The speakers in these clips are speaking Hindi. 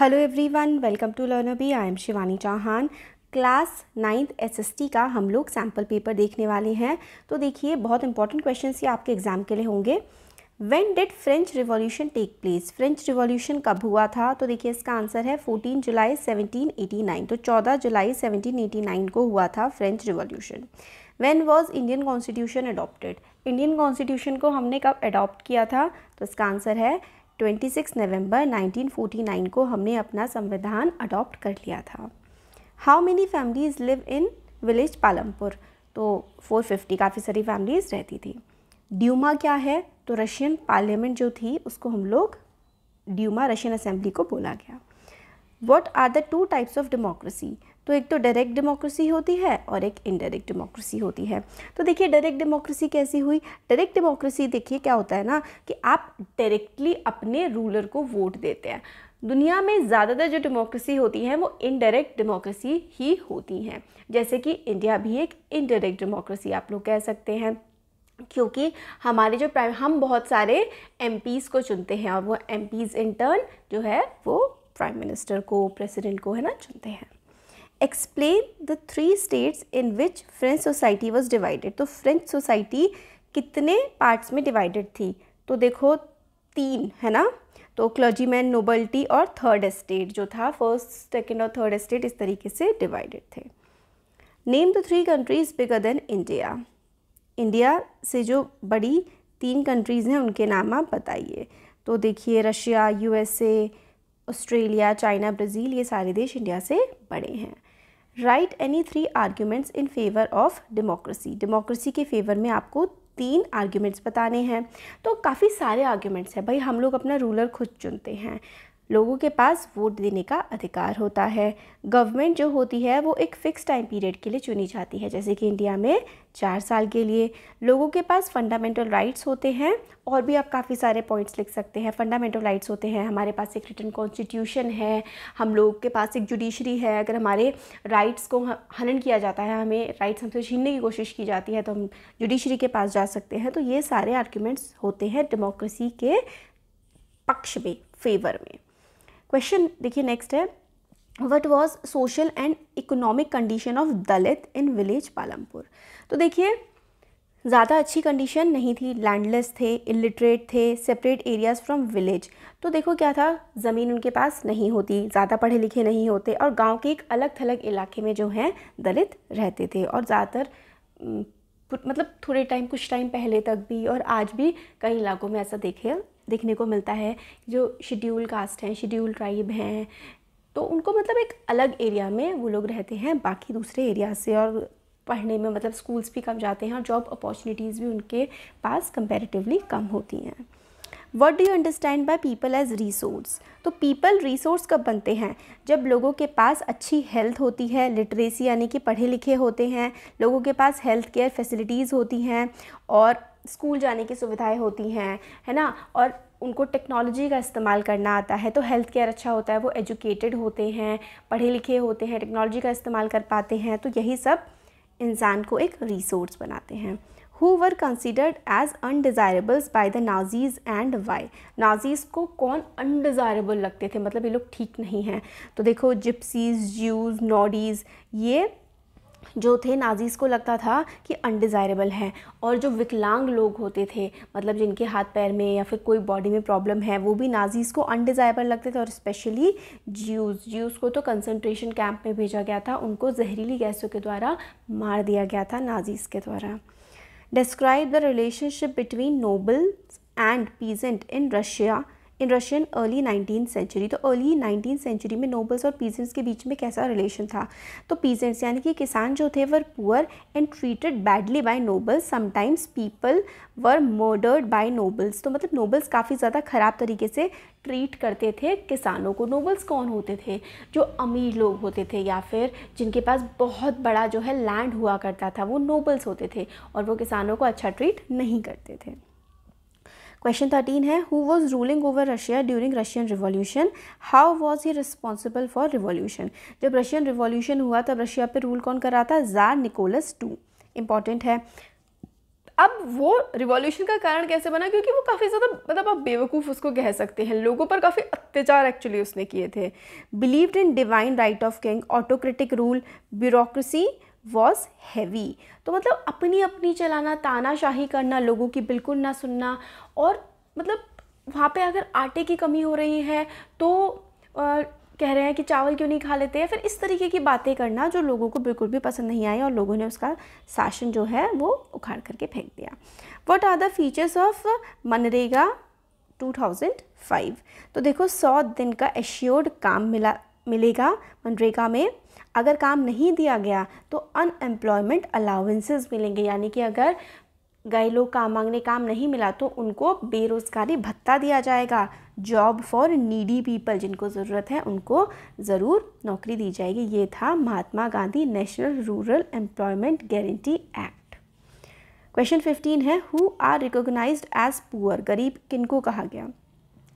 hello everyone welcome to learner B I am Shivani Chauhan class ninth SST का हम लोग सैम्पल पेपर देखने वाले हैं तो देखिए बहुत इंपॉर्टेंट क्वेश्चन ये आपके एग्ज़ाम के लिए होंगे when did French revolution take place French revolution कब हुआ था तो देखिए इसका आंसर है 14 जुलाई 1789 तो 14 जुलाई 1789 को हुआ था French revolution when was Indian constitution adopted Indian constitution को हमने कब अडॉप्ट किया था तो इसका आंसर है 26 नवंबर 1949 को हमने अपना संविधान अडॉप्ट कर लिया था how many families live in village Palampur तो 450 काफ़ी सारी फैमिलीज़ रहती थी ड्यूमा क्या है तो रशियन पार्लियामेंट जो थी उसको हम लोग ड्यूमा रशियन असेंबली को बोला गया what are the two types of democracy तो एक तो डायरेक्ट डेमोक्रेसी होती है और एक इनडायरेक्ट डेमोक्रेसी होती है तो देखिए डायरेक्ट डेमोक्रेसी कैसी हुई डायरेक्ट डेमोक्रेसी देखिए क्या होता है ना कि आप डायरेक्टली अपने रूलर को वोट देते हैं दुनिया में ज़्यादातर जो डेमोक्रेसी होती है वो इनडायरेक्ट डेमोक्रेसी ही होती हैं जैसे कि इंडिया भी एक इनडायरेक्ट डेमोक्रेसी आप लोग कह सकते हैं क्योंकि हमारे जो प्राइम हम बहुत सारे एम को चुनते हैं और वो एम पीज़ इन टर्न जो है वो प्राइम मिनिस्टर को प्रेसिडेंट को है ना चुनते हैं explain the three states in which French society was divided तो फ्रेंच सोसाइटी कितने पार्ट्स में डिवाइडेड थी तो देखो तीन है ना तो मैन नोबल्टी और थर्ड एस्टेट जो था फर्स्ट सेकेंड और थर्ड एस्टेट इस तरीके से डिवाइडेड थे name the three countries bigger than India India से जो बड़ी तीन कंट्रीज़ हैं उनके नाम आप बताइए तो देखिए Russia USA Australia China Brazil ये सारे देश इंडिया से बड़े हैं right any three arguments in favour of democracy democracy के फेवर में आपको तीन आर्ग्यूमेंट्स बताने हैं तो काफ़ी सारे आर्ग्यूमेंट्स हैं भाई हम लोग अपना रूलर खुद चुनते हैं लोगों के पास वोट देने का अधिकार होता है गवर्नमेंट जो होती है वो एक फ़िक्स टाइम पीरियड के लिए चुनी जाती है जैसे कि इंडिया में चार साल के लिए लोगों के पास फंडामेंटल राइट्स होते हैं और भी आप काफ़ी सारे पॉइंट्स लिख सकते हैं फंडामेंटल राइट्स होते हैं हमारे पास एक रिटर्न कॉन्स्टिट्यूशन है हम लोग के पास एक जुडिशरी है अगर हमारे राइट्स को हनन किया जाता है हमें राइट्स हमसे छीनने की कोशिश की जाती है तो हम जुडिशरी के पास जा सकते हैं तो ये सारे आर्ग्यूमेंट्स होते हैं डेमोक्रेसी के पक्ष में फेवर में क्वेश्चन देखिए नेक्स्ट है what was social and economic condition of Dalit in village Palampur तो देखिए ज़्यादा अच्छी कंडीशन नहीं थी लैंडलेस थे इलिटरेट थे सेपरेट एरियाज़ फ्रॉम विलेज तो देखो क्या था ज़मीन उनके पास नहीं होती ज़्यादा पढ़े लिखे नहीं होते और गांव के एक अलग थलग इलाके में जो हैं दलित रहते थे और ज़्यादातर मतलब थोड़े टाइम कुछ टाइम पहले तक भी और आज भी कई इलाकों में ऐसा देखे देखने को मिलता है जो शेड्यूल कास्ट हैं शेड्यूल ट्राइब हैं तो उनको मतलब एक अलग एरिया में वो लोग रहते हैं बाकी दूसरे एरिया से और पढ़ने में मतलब स्कूल्स भी कम जाते हैं और जॉब अपॉर्चुनिटीज़ भी उनके पास कंपेरेटिवली कम होती हैं what do you understand by people as resource तो पीपल रिसोर्स कब बनते हैं जब लोगों के पास अच्छी हेल्थ होती है लिटरेसी यानी कि पढ़े लिखे होते हैं लोगों के पास हेल्थ केयर फैसिलिटीज़ होती हैं और स्कूल जाने की सुविधाएं होती हैं है ना और उनको टेक्नोलॉजी का इस्तेमाल करना आता है तो हेल्थ केयर अच्छा होता है वो एजुकेटेड होते हैं पढ़े लिखे होते हैं टेक्नोलॉजी का इस्तेमाल कर पाते हैं तो यही सब इंसान को एक रिसोर्स बनाते हैं who were considered as undesirables by the Nazis and why Nazis को कौन अनडिज़ायरेबल लगते थे मतलब ये लोग ठीक नहीं हैं तो देखो जिप्सीज़ ज्यूज़ नॉडीज़ ये जो थे नाजीज़ को लगता था कि अनडिज़ायरेबल हैं और जो विकलांग लोग होते थे मतलब जिनके हाथ पैर में या फिर कोई बॉडी में प्रॉब्लम है वो भी नाजीज़ को अनडिज़ायरेबल लगते थे और स्पेशली ज्यूज़ ज्यूज़ को तो कंसंट्रेशन कैंप में भेजा गया था उनको जहरीली गैसों के द्वारा मार दिया गया था नाजीज़ के द्वारा describe the relationship between nobles and peasant in Russia in Russian early nineteen century तो अर्ली नाइनटीन सेंचुरी में नोबल्स और पीजेंट्स के बीच में कैसा रिलेशन था तो पीजेंट्स यानी कि किसान जो थे were poor and treated badly by nobles sometimes people were murdered by nobles तो मतलब नोबल्स काफ़ी ज़्यादा ख़राब तरीके से ट्रीट करते थे किसानों को नोबल्स कौन होते थे जो अमीर लोग होते थे या फिर जिनके पास बहुत बड़ा जो है लैंड हुआ करता था वो नोबल्स होते थे और वो किसानों को अच्छा ट्रीट नहीं करते थे क्वेश्चन थर्टीन है who was ruling over Russia during Russian revolution how was he responsible for revolution जब रशियन रिवॉल्यूशन हुआ तब रशिया पर रूल कौन कर रहा था जार निकोलस टू इंपॉर्टेंट है अब वो रिवॉल्यूशन का कारण कैसे बना क्योंकि वो काफ़ी ज़्यादा मतलब आप बेवकूफ़ उसको कह सकते हैं लोगों पर काफ़ी अत्याचार एक्चुअली उसने किए थे believed in divine right of king autocratic rule bureaucracy was heavy तो मतलब अपनी अपनी चलाना तानाशाही करना लोगों की बिल्कुल ना सुनना और मतलब वहाँ पे अगर आटे की कमी हो रही है तो आ, कह रहे हैं कि चावल क्यों नहीं खा लेते हैं फिर इस तरीके की बातें करना जो लोगों को बिल्कुल भी पसंद नहीं आई और लोगों ने उसका शासन जो है वो उखाड़ करके फेंक दिया what are the features of मनरेगा 2005 तो देखो सौ दिन का एश्योर्ड काम मिला मिलेगा मनरेगा में अगर काम नहीं दिया गया तो अनएम्प्लॉयमेंट अलाउंसेस मिलेंगे यानी कि अगर गए लोग काम मांगने काम नहीं मिला तो उनको बेरोज़गारी भत्ता दिया जाएगा जॉब फॉर नीडी पीपल जिनको ज़रूरत है उनको ज़रूर नौकरी दी जाएगी ये था Mahatma Gandhi national rural employment guarantee act question fifteen है who are recognise as poor गरीब किनको कहा गया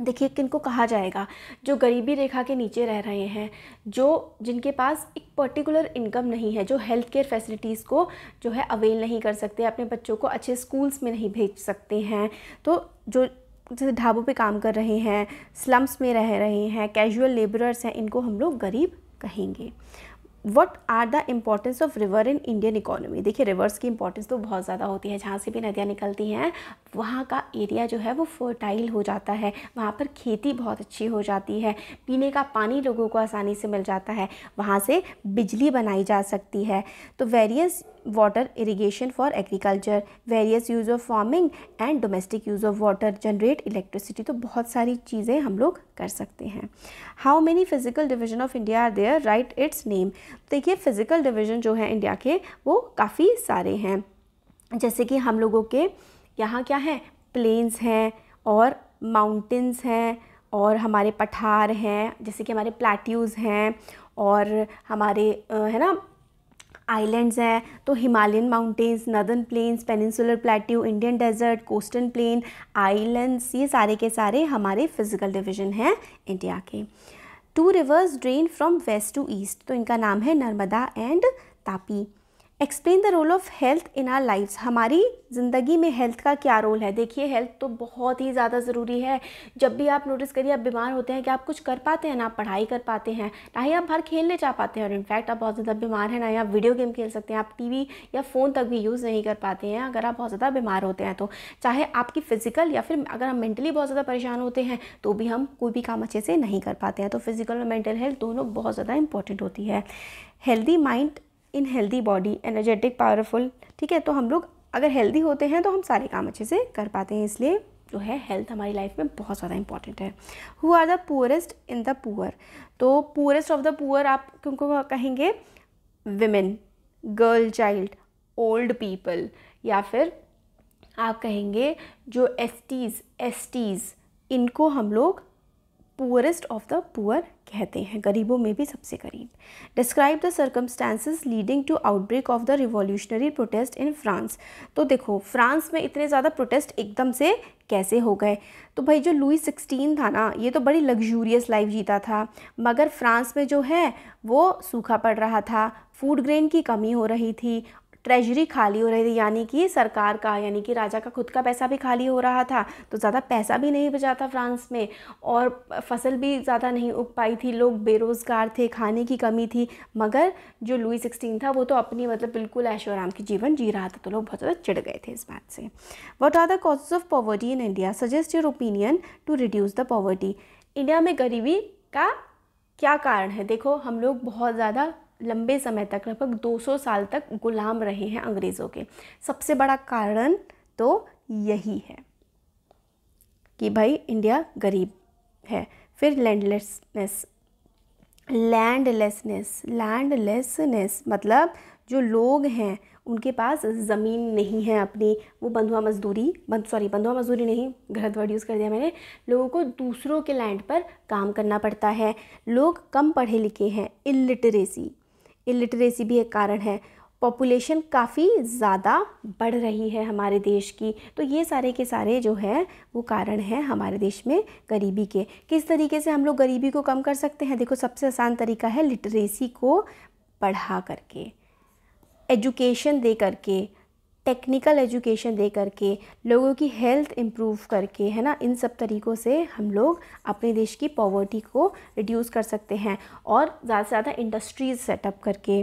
देखिए किनको कहा जाएगा जो गरीबी रेखा के नीचे रह रहे हैं जो जिनके पास एक पर्टिकुलर इनकम नहीं है जो हेल्थ केयर फैसिलिटीज़ को जो है अवेल नहीं कर सकते अपने बच्चों को अच्छे स्कूल्स में नहीं भेज सकते हैं तो जो जैसे ढाबों पे काम कर रहे हैं स्लम्स में रह रहे हैं कैजुअल लेबरर्स हैं इनको हम लोग गरीब कहेंगे what are the importance of river in Indian economy देखिए रिवर्स की इंपॉर्टेंस तो बहुत ज़्यादा होती है जहाँ से भी नदियाँ निकलती हैं वहाँ का एरिया जो है वो फर्टाइल हो जाता है वहाँ पर खेती बहुत अच्छी हो जाती है पीने का पानी लोगों को आसानी से मिल जाता है वहाँ से बिजली बनाई जा सकती है तो various water irrigation for agriculture various use of farming and domestic use of water generate electricity तो बहुत सारी चीज़ें हम लोग कर सकते हैं how many physical division of India are there right its name देखिए फिजिकल डिवीजन जो है इंडिया के वो काफ़ी सारे हैं जैसे कि हम लोगों के यहाँ क्या है प्लेन्स हैं और माउंटेंस हैं और हमारे पठार हैं जैसे कि हमारे प्लेट्यूज़ हैं और हमारे है ना आइलैंड्स हैं तो Himalayan mountains northern plains peninsular plateau Indian desert coastal plain islands ये सारे के सारे हमारे फिजिकल डिवीजन हैं इंडिया के two rivers drain from west to east तो इनका नाम है Narmada and Tapi explain the role of health in our lifes हमारी ज़िंदगी में हेल्थ का क्या रोल है देखिए हेल्थ तो बहुत ही ज़्यादा ज़रूरी है जब भी आप नोटिस करिए आप बीमार होते हैं कि आप कुछ कर पाते हैं ना आप पढ़ाई कर पाते हैं ना ही आप बाहर खेलने जा पाते हैं और इनफैक्ट आप बहुत ज़्यादा बीमार हैं ना ही आप वीडियो गेम खेल सकते हैं आप वी या फ़ोन तक भी यूज़ नहीं कर पाते हैं अगर आप बहुत ज़्यादा बीमार होते हैं तो चाहे आपकी फ़िज़िकल या फिर अगर हम मेंटली बहुत ज़्यादा परेशान होते हैं तो भी हम कोई भी काम अच्छे से नहीं कर पाते हैं तो फिज़िकल और मेंटल हेल्थ दोनों बहुत ज़्यादा इंपॉर्टेंट होती है healthy mind in healthy body energetic powerful ठीक है तो हम लोग अगर हेल्दी होते हैं तो हम सारे काम अच्छे से कर पाते हैं इसलिए जो है हेल्थ हमारी लाइफ में बहुत ज़्यादा इंपॉर्टेंट है who are the poorest in the poor तो पुअरेस्ट ऑफ द पुअर आप क्योंकि कहेंगे women girl child old people या फिर आप कहेंगे जो एस टीज़ एस टीज़ इनको हम लोग पुअरेस्ट ऑफ द पुअर कहते हैं गरीबों में भी सबसे गरीब describe the circumstances leading to outbreak of the revolutionary protest in France तो देखो फ्रांस में इतने ज़्यादा प्रोटेस्ट एकदम से कैसे हो गए तो भाई जो लुई सिक्सटीन था ना ये तो बड़ी लग्जूरियस लाइफ जीता था मगर फ्रांस में जो है वो सूखा पड़ रहा था फूड ग्रेन की कमी हो रही थी ट्रेजरी खाली हो रही थी यानी कि सरकार का यानी कि राजा का खुद का पैसा भी खाली हो रहा था तो ज़्यादा पैसा भी नहीं बचा था फ्रांस में और फसल भी ज़्यादा नहीं उग पाई थी लोग बेरोज़गार थे खाने की कमी थी मगर जो लुई सिक्सटीन था वो तो अपनी मतलब बिल्कुल ऐशोराम की जीवन जी रहा था तो लोग बहुत ज़्यादा चिड़ गए थे इस बात से what are the causes of poverty in India suggest your opinion to reduce the poverty India में गरीबी का क्या कारण है देखो हम लोग बहुत ज़्यादा लंबे समय तक लगभग 200 साल तक गुलाम रहे हैं अंग्रेज़ों के सबसे बड़ा कारण तो यही है कि भाई इंडिया गरीब है फिर लैंडलेसनेस लैंडलेसनेस लैंडलेसनेस मतलब जो लोग हैं उनके पास ज़मीन नहीं है अपनी वो बंधुआ मजदूरी बंध सॉरी बंधुआ मजदूरी नहीं गलत वर्ड यूज़ कर दिया मैंने लोगों को दूसरों के लैंड पर काम करना पड़ता है लोग कम पढ़े लिखे हैं इलिटरेसी इलिटरेसी भी एक कारण है पॉपुलेशन काफ़ी ज़्यादा बढ़ रही है हमारे देश की तो ये सारे के सारे जो है वो कारण हैं हमारे देश में गरीबी के किस तरीके से हम लोग गरीबी को कम कर सकते हैं देखो सबसे आसान तरीका है लिटरेसी को बढ़ा करके एजुकेशन दे करके टेक्निकल एजुकेशन दे करके लोगों की हेल्थ इम्प्रूव करके है ना इन सब तरीक़ों से हम लोग अपने देश की पॉवर्टी को रिड्यूस कर सकते हैं और ज़्यादा से ज़्यादा इंडस्ट्रीज़ सेटअप करके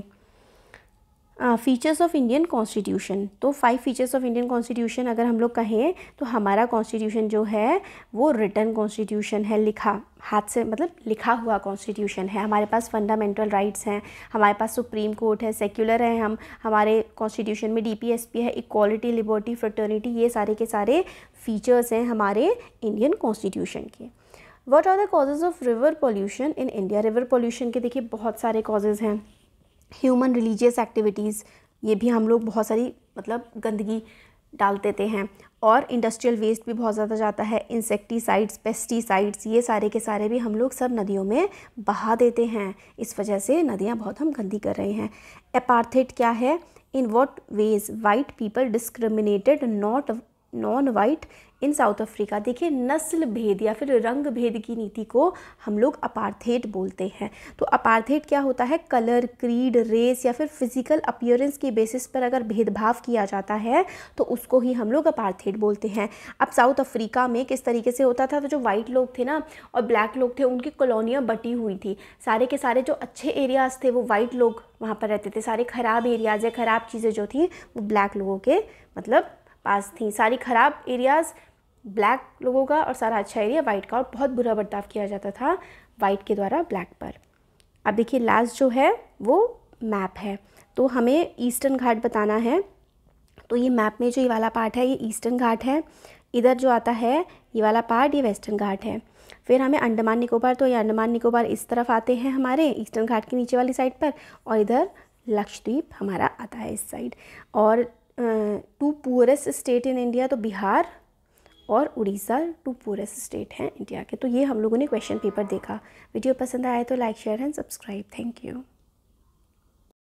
फीचर्स ऑफ इंडियन कॉन्स्टिट्यूशन तो five features of Indian constitution अगर हम लोग कहें तो हमारा कॉन्स्टिट्यूशन जो है वो रिटर्न कॉन्स्टिट्यूशन है लिखा हाथ से मतलब लिखा हुआ कॉन्स्टिट्यूशन है हमारे पास फंडामेंटल राइट्स हैं हमारे पास सुप्रीम कोर्ट है सेक्युलर है हम हमारे कॉन्स्टिट्यूशन में डी है इक्वालिटी लिबर्टी फ्रटर्निटी ये सारे के सारे फीचर्स हैं हमारे इंडियन कॉन्स्टिट्यूशन के what are the causes of river pollution in India river pollution के देखिए बहुत सारे कॉजेज़ हैं ह्यूमन रिलीजियस एक्टिविटीज़ ये भी हम लोग बहुत सारी मतलब गंदगी डाल देते हैं और इंडस्ट्रियल वेस्ट भी बहुत ज़्यादा जाता है इंसेक्टिसाइड्स पेस्टिसाइड्स ये सारे के सारे भी हम लोग सब नदियों में बहा देते हैं इस वजह से नदियाँ बहुत हम गंदी कर रहे हैं अपार्थेट क्या है in what ways white people discriminated not non white in South Africa देखिए नस्ल भेद या फिर रंग भेद की नीति को हम लोग अपारथेट बोलते हैं तो अपारथेट क्या होता है कलर क्रीड रेस या फिर फिजिकल अपियरेंस के बेसिस पर अगर भेदभाव किया जाता है तो उसको ही हम लोग अपारथेट बोलते हैं अब साउथ अफ्रीका में किस तरीके से होता था तो जो वाइट लोग थे ना और ब्लैक लोग थे उनकी कॉलोनियाँ बटी हुई थी सारे के सारे जो अच्छे एरियाज़ थे वो वाइट लोग वहाँ पर रहते थे सारे ख़राब एरियाज़ या ख़राब चीज़ें जो थी वो ब्लैक लोगों के मतलब पास थी सारी ख़राब एरियाज़ ब्लैक लोगों का और सारा अच्छा एरिया वाइट का और बहुत बुरा बर्ताव किया जाता था वाइट के द्वारा ब्लैक पर अब देखिए लास्ट जो है वो मैप है तो हमें ईस्टर्न घाट बताना है तो ये मैप में जो ये वाला पार्ट है ये ईस्टर्न घाट है इधर जो आता है ये वाला पार्ट ये वेस्टर्न घाट है फिर हमें अंडमान निकोबार तो ये अंडमान निकोबार इस तरफ आते हैं हमारे ईस्टर्न घाट के नीचे वाली साइड पर और इधर लक्षद्वीप हमारा आता है इस साइड और two poorest state in India तो बिहार और उड़ीसा टू पूरेस्ट स्टेट हैं इंडिया के तो ये हम लोगों ने क्वेश्चन पेपर देखा वीडियो पसंद आए तो like share and subscribe thank you